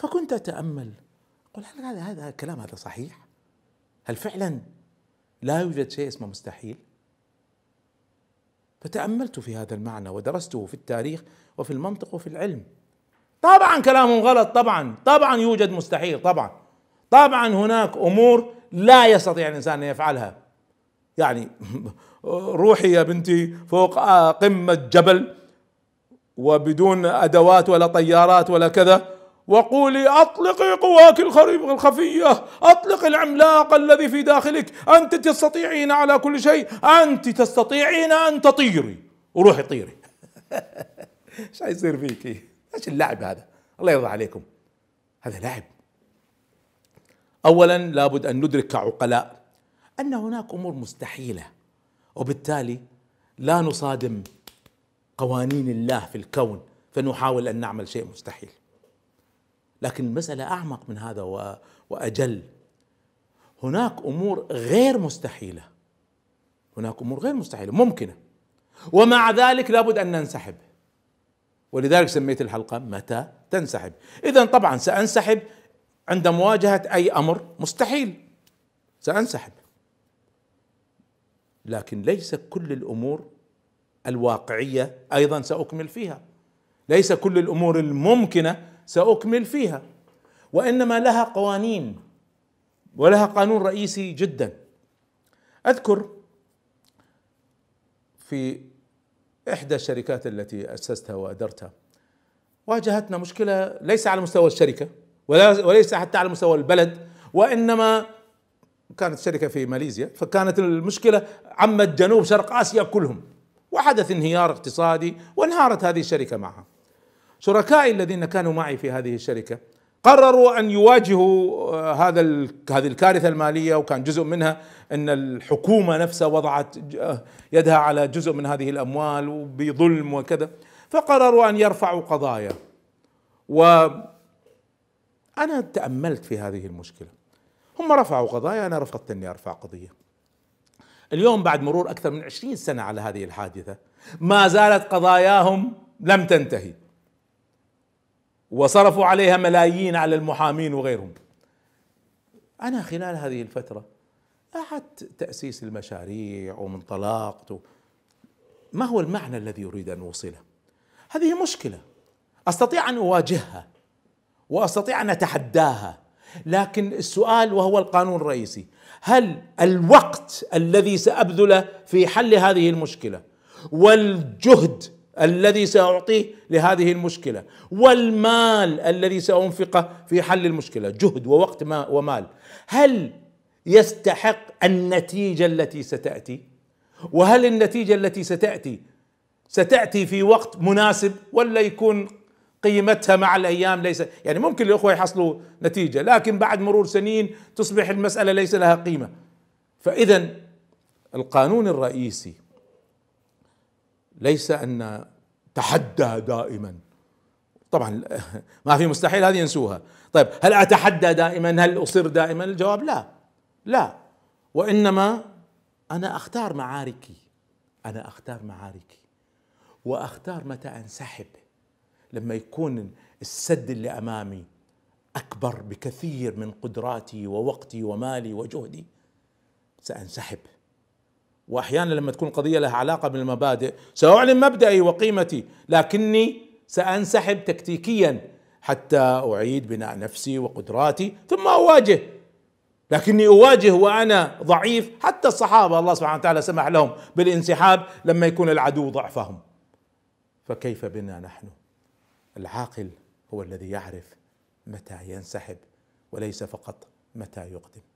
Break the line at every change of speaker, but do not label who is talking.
فكنت أتأمل قل هل هذا هذا الكلام هذا صحيح؟ هل فعلا لا يوجد شيء اسمه مستحيل؟ فتأملت في هذا المعنى ودرسته في التاريخ وفي المنطق وفي العلم طبعا كلامهم غلط طبعا طبعا يوجد مستحيل طبعا طبعا هناك أمور لا يستطيع الإنسان أن يفعلها يعني روحي يا بنتي فوق قمة جبل وبدون أدوات ولا طيارات ولا كذا وقولي أطلقي قواك الخفية أطلق العملاق الذي في داخلك أنت تستطيعين على كل شيء أنت تستطيعين أن تطيري وروحي طيري ايش حيصير فيك ايش اللعب هذا الله يرضى عليكم هذا لعب اولا لابد ان ندرك كعقلاء ان هناك امور مستحيله وبالتالي لا نصادم قوانين الله في الكون فنحاول ان نعمل شيء مستحيل لكن المسألة أعمق من هذا وأجل هناك أمور غير مستحيلة هناك أمور غير مستحيلة ممكنة ومع ذلك لابد أن ننسحب ولذلك سميت الحلقة متى تنسحب إذا طبعا سأنسحب عند مواجهة أي أمر مستحيل سأنسحب لكن ليس كل الأمور الواقعية أيضا سأكمل فيها ليس كل الأمور الممكنة ساكمل فيها وانما لها قوانين ولها قانون رئيسي جدا اذكر في احدى الشركات التي اسستها وادرتها واجهتنا مشكله ليس على مستوى الشركه وليس حتى على مستوى البلد وانما كانت شركه في ماليزيا فكانت المشكله عمت جنوب شرق اسيا كلهم وحدث انهيار اقتصادي وانهارت هذه الشركه معها شركائي الذين كانوا معي في هذه الشركه قرروا ان يواجهوا آه، هذا هذه الكارثه الماليه وكان جزء منها ان الحكومه نفسها وضعت آه، يدها على جزء من هذه الاموال وبظلم وكذا فقرروا ان يرفعوا قضايا و انا تاملت في هذه المشكله هم رفعوا قضايا انا رفضت اني ارفع قضيه اليوم بعد مرور اكثر من 20 سنه على هذه الحادثه ما زالت قضاياهم لم تنتهي وصرفوا عليها ملايين على المحامين وغيرهم انا خلال هذه الفتره اعدت تاسيس المشاريع ومنطلاق ما هو المعنى الذي اريد ان اوصله هذه مشكله استطيع ان اواجهها واستطيع ان اتحداها لكن السؤال وهو القانون الرئيسي هل الوقت الذي سابذله في حل هذه المشكله والجهد الذي ساعطيه لهذه المشكله والمال الذي سانفقه في حل المشكله جهد ووقت ما ومال هل يستحق النتيجه التي ستاتي وهل النتيجه التي ستاتي ستاتي في وقت مناسب ولا يكون قيمتها مع الايام ليس يعني ممكن الاخوه يحصلوا نتيجه لكن بعد مرور سنين تصبح المساله ليس لها قيمه فاذا القانون الرئيسي ليس ان تحدى دائما طبعا ما في مستحيل هذه ينسوها طيب هل اتحدى دائما هل اصر دائما الجواب لا لا وانما انا اختار معاركي انا اختار معاركي واختار متى انسحب لما يكون السد اللي امامي اكبر بكثير من قدراتي ووقتي ومالي وجهدي سانسحب واحيانا لما تكون قضيه لها علاقه بالمبادئ ساعلن مبدئي وقيمتي لكني سانسحب تكتيكيا حتى اعيد بناء نفسي وقدراتي ثم اواجه لكني اواجه وانا ضعيف حتى الصحابه الله سبحانه وتعالى سمح لهم بالانسحاب لما يكون العدو ضعفهم فكيف بنا نحن العاقل هو الذي يعرف متى ينسحب وليس فقط متى يقدم